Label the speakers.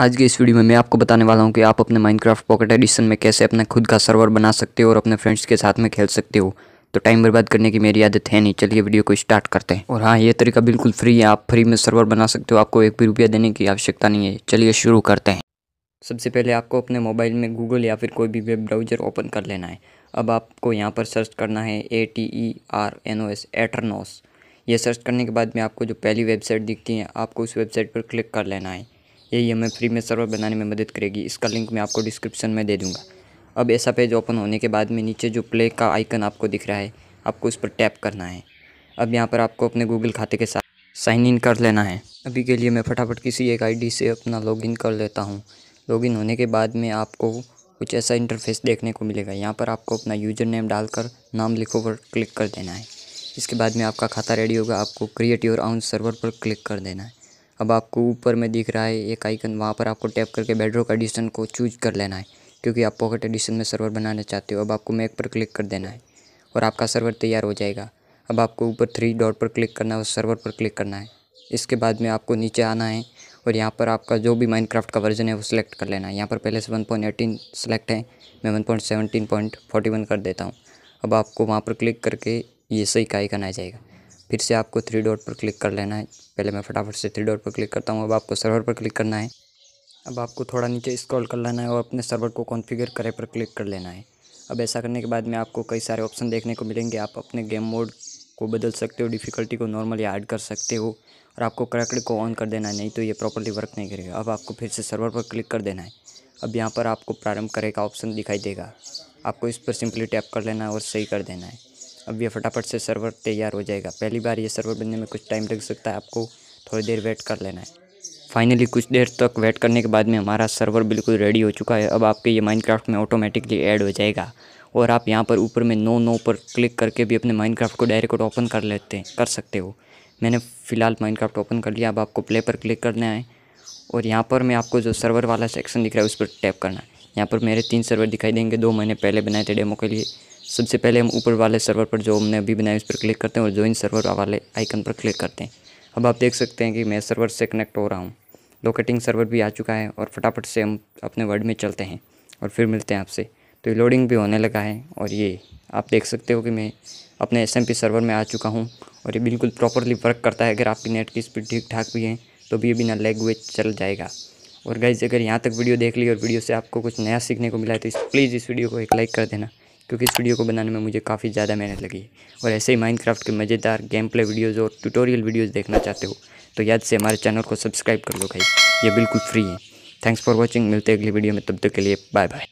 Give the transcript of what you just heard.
Speaker 1: आज के इस वीडियो में मैं आपको बताने वाला हूं कि आप अपने माइनक्राफ्ट पॉकेट एडिशन में कैसे अपना खुद का सर्वर बना सकते हो और अपने फ्रेंड्स के साथ में खेल सकते हो तो टाइम बर्बाद करने की मेरी आदत है नहीं चलिए वीडियो को स्टार्ट करते हैं और हाँ ये तरीका बिल्कुल फ्री है आप फ्री में सर्वर बना सकते हो आपको एक भी रुपया देने की आवश्यकता नहीं है चलिए शुरू करते हैं सबसे पहले आपको अपने मोबाइल में गूगल या फिर कोई भी वेब ब्राउज़र ओपन कर लेना है अब आपको यहाँ पर सर्च करना है A T E R N O S Aternos ये सर्च करने के बाद में आपको जो पहली वेबसाइट दिखती है आपको उस वेबसाइट पर क्लिक कर लेना है यही हमें फ्री में सर्वर बनाने में मदद करेगी इसका लिंक मैं आपको डिस्क्रिप्शन में दे दूँगा अब ऐसा पेज ओपन होने के बाद में नीचे जो प्ले का आइकन आपको दिख रहा है आपको उस पर टैप करना है अब यहाँ पर आपको अपने गूगल खाते के साथ साइन इन कर लेना है अभी के लिए मैं फटाफट किसी एक आईडी से अपना लॉगिन कर लेता हूँ लॉगिन होने के बाद में आपको कुछ ऐसा इंटरफेस देखने को मिलेगा यहाँ पर आपको अपना यूजर नेम डालकर नाम लिखो पर क्लिक कर देना है इसके बाद में आपका खाता रेडी होगा आपको क्रिएट योर आउन सर्वर पर क्लिक कर देना है अब आपको ऊपर में दिख रहा है एक आइकन वहाँ पर आपको टैप करके का एडिशन को चूज कर लेना है क्योंकि आप पॉकेट एडिशन में सर्वर बनाना चाहते हो अब आपको मैक पर क्लिक कर देना है और आपका सर्वर तैयार हो जाएगा अब आपको ऊपर थ्री डॉट पर क्लिक करना है और सर्वर पर क्लिक करना है इसके बाद में आपको नीचे आना है और यहाँ पर आपका जो भी माइनक्राफ्ट का वर्जन है वो सिलेक्ट कर लेना है यहाँ पर पहले से वन पॉइंट एटीन सेलेक्ट है मैं one point seventeen point forty one कर देता हूँ अब आपको वहाँ पर क्लिक करके ये सही का आइकन आ जाएगा फिर से आपको थ्री डॉट पर क्लिक कर लेना है पहले मैं फटाफट से थ्री डॉट पर क्लिक करता हूँ अब आपको सर्वर पर क्लिक करना है अब आपको थोड़ा नीचे स्क्रॉल कर लेना है और अपने सर्वर को कॉन्फ़िगर करे पर क्लिक कर लेना है अब ऐसा करने के बाद में आपको कई सारे ऑप्शन देखने को मिलेंगे आप अपने गेम मोड को बदल सकते हो डिफ़िकल्टी को नॉर्मल ऐड कर सकते हो और आपको करेक्ट को ऑन कर देना है नहीं तो ये प्रॉपरली वर्क नहीं करेगा अब आपको फिर से सर्वर पर क्लिक कर देना है अब यहाँ पर आपको प्रारंभ करे का ऑप्शन दिखाई देगा आपको इस पर सिंपली टैप कर लेना है और सही कर देना है अब यह फटाफट से सर्वर तैयार हो जाएगा पहली बार ये सर्वर बनने में कुछ टाइम लग सकता है आपको थोड़ी देर वेट कर लेना है फाइनली कुछ देर तक वेट करने के बाद में हमारा सर्वर बिल्कुल रेडी हो चुका है अब आपके ये माइनक्राफ्ट में ऑटोमेटिकली ऐड हो जाएगा और आप यहाँ पर ऊपर में नो नो पर क्लिक करके भी अपने माइनक्राफ्ट को डायरेक्ट ओपन कर लेते हैं कर सकते हो मैंने फ़िलहाल माइनक्राफ्ट ओपन कर लिया अब आपको प्ले पर क्लिक करना है और यहाँ पर मैं आपको जो सर्वर वाला सेक्शन दिख रहा है उस पर टैप करना है यहाँ पर मेरे तीन सर्वर दिखाई देंगे दो महीने पहले बनाए थे डेमो के लिए सबसे पहले हम ऊपर वाले सर्वर पर जो हमने अभी बनाया उस पर क्लिक करते हैं और ज्वाइन सर्वर वाले आइकन पर क्लिक करते हैं अब आप देख सकते हैं कि मैं सर्वर से कनेक्ट हो रहा हूँ लोकेटिंग सर्वर भी आ चुका है और फटाफट से हम अपने वर्ड में चलते हैं और फिर मिलते हैं आपसे तो लोडिंग भी होने लगा है और ये आप देख सकते हो कि मैं अपने एस सर्वर में आ चुका हूँ और ये बिल्कुल प्रॉपरली वर्क करता है अगर आपकी नेट की स्पीड ठीक ठाक भी है तो भी ये बिना लैग हुए चल जाएगा और गाइज अगर यहाँ तक वीडियो देख ली और वीडियो से आपको कुछ नया सीखने को मिला है तो इस प्लीज़ इस वीडियो को एक लाइक कर देना क्योंकि इस वीडियो को बनाने में मुझे काफ़ी ज़्यादा मेहनत लगी है और ऐसे ही माइनक्राफ्ट के मज़ेदार गेम प्ले वीडियोज़ और ट्यूटोरियल वीडियोज़ देखना चाहते हो तो याद से हमारे चैनल को सब्सक्राइब कर लो गाइज ये बिल्कुल फ्री है थैंक्स फॉर वॉचिंग मिलते अगली वीडियो में तब तक के लिए बाय बाय